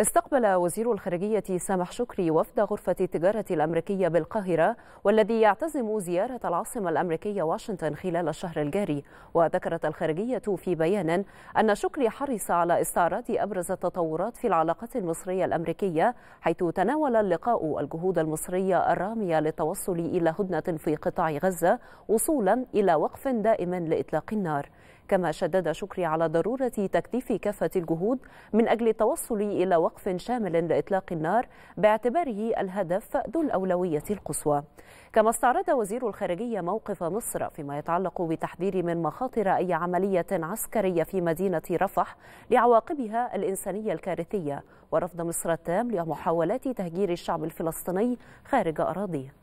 استقبل وزير الخارجية سامح شكري وفد غرفة التجارة الأمريكية بالقاهرة والذي يعتزم زيارة العاصمة الأمريكية واشنطن خلال الشهر الجاري وذكرت الخارجية في بيان أن شكري حرص على استعراض أبرز التطورات في العلاقات المصرية الأمريكية حيث تناول اللقاء الجهود المصرية الرامية للتوصل إلى هدنة في قطاع غزة وصولا إلى وقف دائم لإطلاق النار كما شدد شكري على ضرورة تكثيف كافة الجهود من أجل التوصل إلى وقف شامل لإطلاق النار باعتباره الهدف ذو الأولوية القصوى كما استعرض وزير الخارجية موقف مصر فيما يتعلق بتحذير من مخاطر أي عملية عسكرية في مدينة رفح لعواقبها الإنسانية الكارثية ورفض مصر التام لمحاولات تهجير الشعب الفلسطيني خارج أراضيه